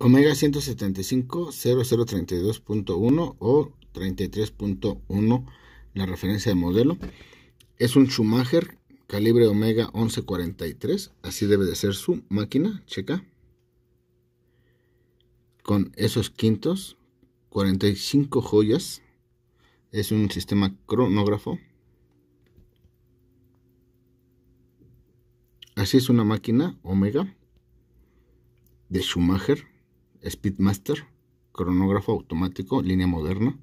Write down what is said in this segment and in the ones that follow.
Omega 175 0032.1 o 33.1, la referencia de modelo. Es un Schumacher calibre Omega 1143, así debe de ser su máquina, checa. Con esos quintos, 45 joyas. Es un sistema cronógrafo. Así es una máquina Omega de Schumacher. Speedmaster, cronógrafo automático, línea moderna.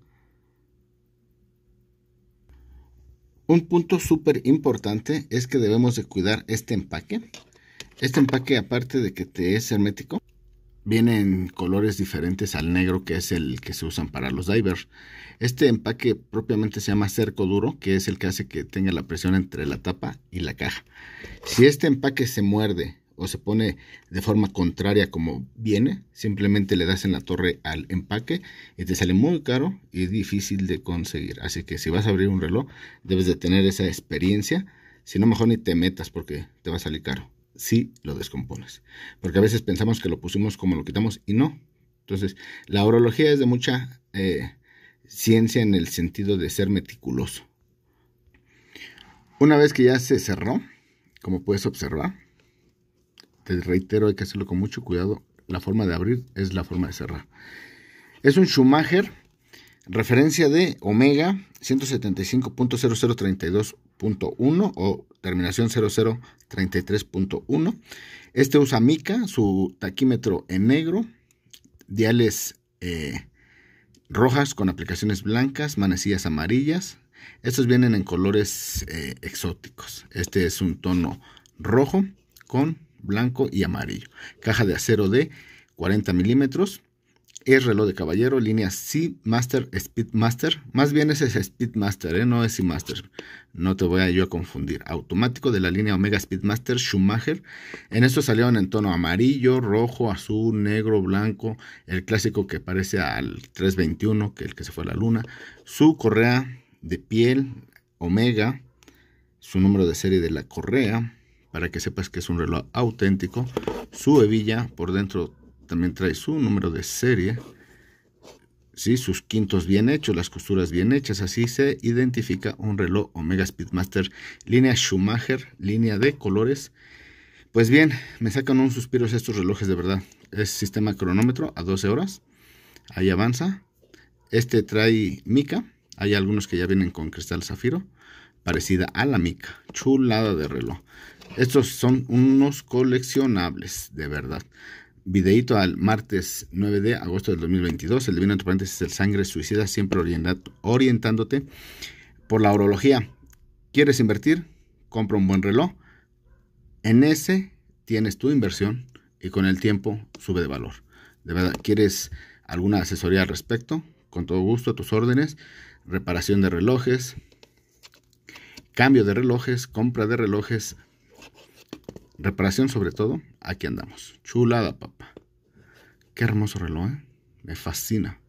Un punto súper importante es que debemos de cuidar este empaque. Este empaque aparte de que te es hermético, viene en colores diferentes al negro que es el que se usan para los divers. Este empaque propiamente se llama cerco duro, que es el que hace que tenga la presión entre la tapa y la caja. Si este empaque se muerde o se pone de forma contraria como viene, simplemente le das en la torre al empaque y te sale muy caro y difícil de conseguir. Así que si vas a abrir un reloj, debes de tener esa experiencia. Si no, mejor ni te metas porque te va a salir caro. Si lo descompones. Porque a veces pensamos que lo pusimos como lo quitamos y no. Entonces, la orología es de mucha eh, ciencia en el sentido de ser meticuloso. Una vez que ya se cerró, como puedes observar, te reitero, hay que hacerlo con mucho cuidado. La forma de abrir es la forma de cerrar. Es un Schumacher, referencia de Omega 175.0032.1 o terminación 0033.1. Este usa mica, su taquímetro en negro, diales eh, rojas con aplicaciones blancas, manecillas amarillas. Estos vienen en colores eh, exóticos. Este es un tono rojo con blanco y amarillo. Caja de acero de 40 milímetros. Es reloj de caballero, línea master Speedmaster. Más bien ese es Speedmaster, ¿eh? no es master No te voy a yo a confundir. Automático de la línea Omega Speedmaster Schumacher. En esto salieron en tono amarillo, rojo, azul, negro, blanco. El clásico que parece al 321, que el que se fue a la luna. Su correa de piel Omega. Su número de serie de la correa para que sepas que es un reloj auténtico. Su hebilla por dentro también trae su número de serie. Sí, sus quintos bien hechos, las costuras bien hechas, así se identifica un reloj Omega Speedmaster línea Schumacher, línea de colores. Pues bien, me sacan un suspiro estos relojes de verdad. Es sistema cronómetro a 12 horas. Ahí avanza. Este trae mica. Hay algunos que ya vienen con cristal zafiro, parecida a la mica. Chulada de reloj. Estos son unos coleccionables, de verdad. Videito al martes 9 de agosto del 2022. El divino entre paréntesis, el sangre suicida, siempre orientándote por la orología. ¿Quieres invertir? Compra un buen reloj. En ese tienes tu inversión y con el tiempo sube de valor. De verdad, ¿quieres alguna asesoría al respecto? Con todo gusto, a tus órdenes. Reparación de relojes, cambio de relojes, compra de relojes, reparación sobre todo, aquí andamos. Chulada, papa, Qué hermoso reloj, ¿eh? Me fascina.